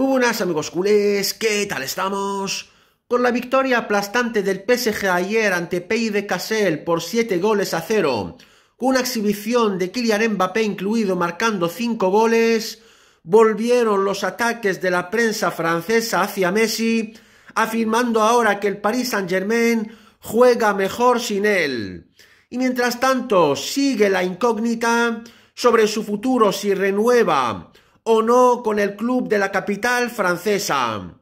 Muy buenas amigos culés, ¿qué tal estamos? Con la victoria aplastante del PSG ayer ante pey de Cassel por 7 goles a 0, con una exhibición de Kylian Mbappé incluido marcando 5 goles, volvieron los ataques de la prensa francesa hacia Messi, afirmando ahora que el Paris Saint-Germain juega mejor sin él. Y mientras tanto, sigue la incógnita sobre su futuro si renueva o no con el club de la capital francesa.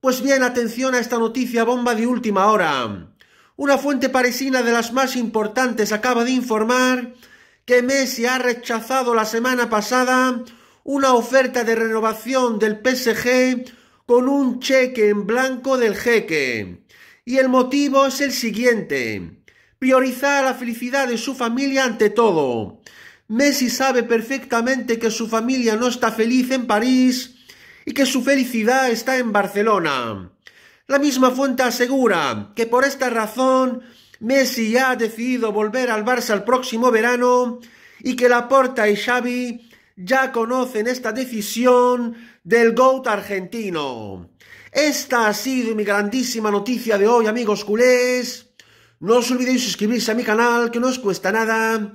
Pues bien, atención a esta noticia bomba de última hora. Una fuente parisina de las más importantes acaba de informar que Messi ha rechazado la semana pasada una oferta de renovación del PSG con un cheque en blanco del jeque. Y el motivo es el siguiente. Priorizar la felicidad de su familia ante todo. Messi sabe perfectamente que su familia no está feliz en París y que su felicidad está en Barcelona. La misma fuente asegura que por esta razón Messi ya ha decidido volver al Barça el próximo verano y que Laporta y Xavi ya conocen esta decisión del GOAT argentino. Esta ha sido mi grandísima noticia de hoy, amigos culés. No os olvidéis suscribirse a mi canal, que no os cuesta nada